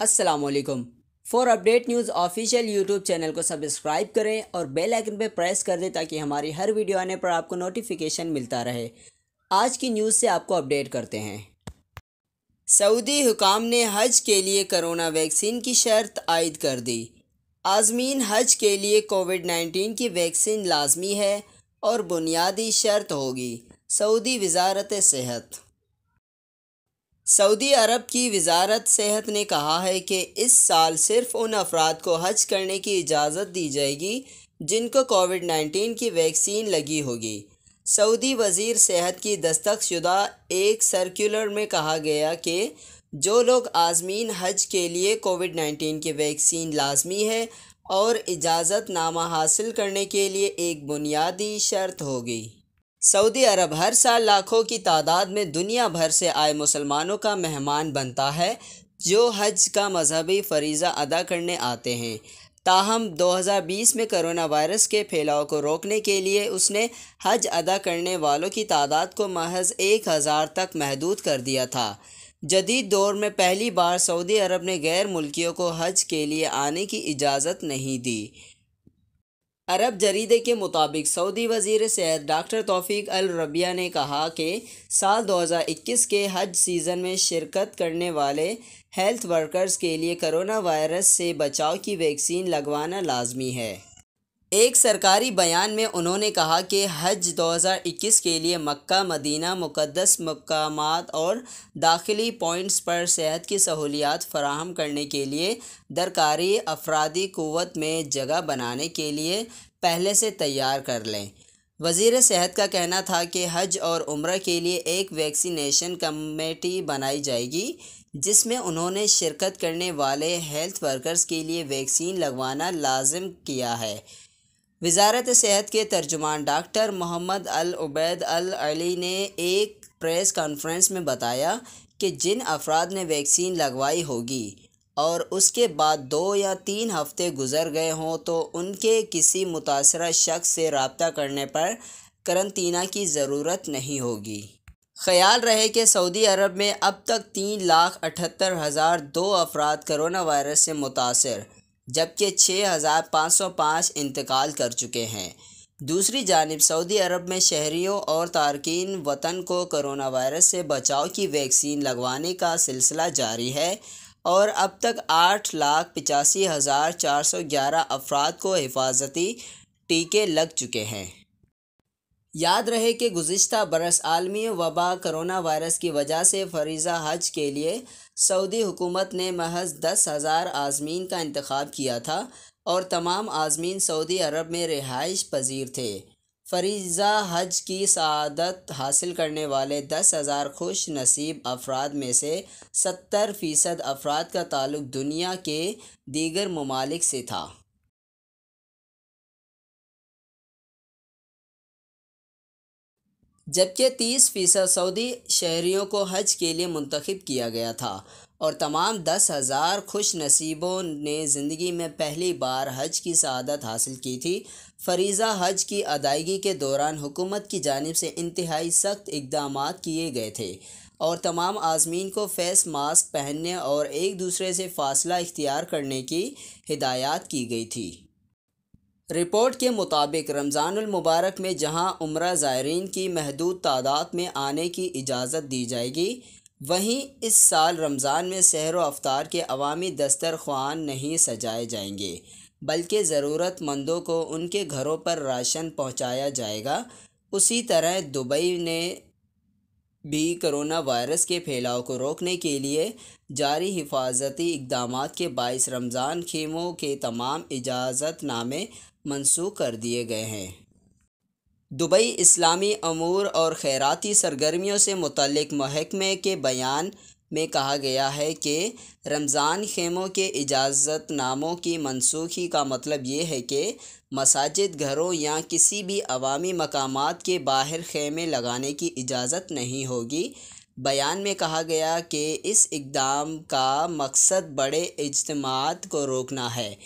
वालेकुम for update news official YouTube channel को subscribe करें और बेल आइकन पर प्रेस कर दें ताकि हमारी हर वीडियो आने पर आपको नोटिफिकेशन मिलता रहे आज की न्यूज़ से आपको अपडेट करते हैं सऊदी हुकाम ने हज के लिए करोना वैक्सीन की शर्त आयद कर दी आज़मीन हज के लिए कोविड नाइन्टीन की वैक्सीन लाजमी है और बुनियादी शर्त होगी सऊदी वजारत सेहत सऊदी अरब की वजारत सेहत ने कहा है कि इस साल सिर्फ उन अफराद को हज करने की इजाज़त दी जाएगी जिनको कोविड नाइन्टीन की वैक्सीन लगी होगी सऊदी वजीर सेहत की दस्तक शुदा एक सर्कुलर में कहा गया कि जो लोग आज़मीन हज के लिए कोविड नाइन्टीन की वैक्सीन लाजमी है और इजाज़त नामा हासिल करने के लिए एक बुनियादी शर्त होगी सऊदी अरब हर साल लाखों की तादाद में दुनिया भर से आए मुसलमानों का मेहमान बनता है जो हज का मजहबी फरीज़ा अदा करने आते हैं ताहम 2020 में कोरोना वायरस के फैलाव को रोकने के लिए उसने हज अदा करने वालों की तादाद को महज एक हज़ार तक महदूद कर दिया था जदीद दौर में पहली बार सऊदी अरब ने गैर मुल्कियों को हज के लिए आने की इजाज़त नहीं दी अरब जरीदे के मुताबिक सऊदी वजीर सेहत डॉक्टर तौफीक अल रबिया ने कहा कि साल 2021 के हज सीज़न में शिरकत करने वाले हेल्थ वर्कर्स के लिए करोना वायरस से बचाव की वैक्सीन लगवाना लाजमी है एक सरकारी बयान में उन्होंने कहा कि हज 2021 के लिए मक्का मदीना मुकदस मकाम और दाखिली पॉइंट्स पर सेहत की सहूलियात फराहम करने के लिए दरकारी अफरादी क़वत में जगह बनाने के लिए पहले से तैयार कर लें वजीर सेहत का कहना था कि हज और उम्र के लिए एक वैक्सीनेशन कमेटी बनाई जाएगी जिसमें उन्होंने शिरकत करने वाले हेल्थ वर्कर्स के लिए वैक्सीन लगवाना लाजम किया है वजारत सेहत के तर्जुमान doctor Mohammad al Ubaid al Ali ने एक प्रेस कॉन्फ्रेंस में बताया कि जिन अफराद ने वैक्सीन लगवाई होगी और उसके बाद दो या तीन हफ्ते गुजर गए हों तो उनके किसी मुतासर शख्स से रबता करने पर करंतना की ज़रूरत नहीं होगी ख्याल रहे कि सऊदी अरब में अब तक तीन लाख अठहत्तर हज़ार दो अफराद करोना वायरस से मुतासर जबकि 6,505 इंतकाल कर चुके हैं दूसरी जानब सऊदी अरब में शहरीों और तारकिन वतन को करोना वायरस से बचाव की वैक्सीन लगवाने का सिलसिला जारी है और अब तक आठ लाख पचासी हज़ार चार सौ ग्यारह अफराद को हिफाजती टीके लग चुके हैं याद रहे कि गुज्त बरस आलमी वबा करोना वायरस की वजह से फरीज़ा हज के लिए सऊदी हुकूमत ने महज दस हज़ार आज़मीन का इंतखब किया था और तमाम आज़मीन सऊदी अरब में रिहाइश पजीर थे फरीज़ा हज की सदत हासिल करने वाले दस हज़ार खुश नसीब अफराद में से सत्तर फ़ीसद अफराद का ताल्लुक दुनिया के दीगर ममालिक से था जबकि तीस फ़ीसद सऊदी शहरीों को हज के लिए मंतखब किया गया था और तमाम दस हज़ार खुश नसीबों ने ज़िंदगी में पहली बार हज की शहादत हासिल की थी फरीज़ा हज की अदायगी के दौरान हुकूमत की जानब से इंतहाई सख्त इकदाम किए गए थे और तमाम आजमीन को फेस मास्क पहनने और एक दूसरे से फ़ासला इख्तियार करने की हिदायत की गई थी रिपोर्ट के मुताबिक रमज़ानमबारक में जहां उम्र ज़ायरीन की महदूद तादाद में आने की इजाज़त दी जाएगी वहीं इस साल रमज़ान में सहर व अफ्तार के अवामी दस्तरखान नहीं सजाए जाएंगे बल्कि ज़रूरतमंदों को उनके घरों पर राशन पहुंचाया जाएगा उसी तरह दुबई ने भी करोना वायरस के फैलाव को रोकने के लिए जारी हिफाजती इकदाम के बाईस रमज़ान खेमों के तमाम इजाज़तनामे मनसूख कर दिए गए हैं दुबई इस्लामी अमूर और खैराती सरगर्मियों से मुतलक महकमे के बयान में कहा गया है कि रमज़ान खेमों के इजाज़त नामों की मनसूखी का मतलब ये है कि मसाजिद घरों या किसी भी अवामी मकाम के बाहर खेमे लगाने की इजाज़त नहीं होगी बयान में कहा गया कि इस इकदाम का मकसद बड़े इजतमात को रोकना है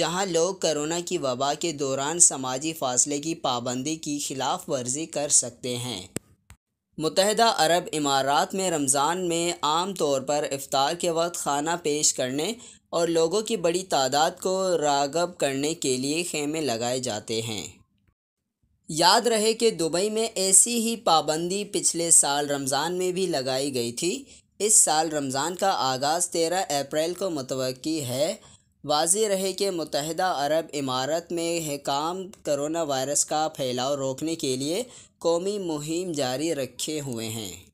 जहां लोग करोना की वबा के दौरान समाजी फासले की पाबंदी की खिलाफ वर्जी कर सकते हैं मुतहदा अरब इमारात में रमज़ान में आम तौर पर इफ़ार के वक्त खाना पेश करने और लोगों की बड़ी तादाद को रागब करने के लिए खेमे लगाए जाते हैं याद रहे कि दुबई में ऐसी ही पाबंदी पिछले साल रमज़ान में भी लगाई गई थी इस साल रमज़ान का आगाज़ तेरह अप्रैल को मुतव है वाज रहे कि मुतहदा अरब इमारत में काम करोना वायरस का फैलाव रोकने के लिए कौमी मुहिम जारी रखे हुए हैं